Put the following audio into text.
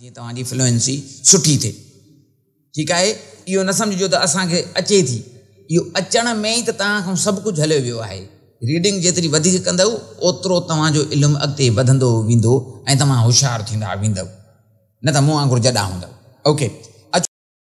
जीअं तव्हांजी फ्लुएंसी सुठी थिए ठीकु आहे इहो न सम्झिजो त असांखे अचे थी इहो अचण में ई त तव्हां खां सभु कुझु हलियो वियो आहे रीडिंग जेतिरी वधीक कंदव ओतिरो तव्हांजो इल्मु अॻिते वधंदो वेंदो ऐं तव्हां होशियारु थींदा वेंदव न त हूंदव ओके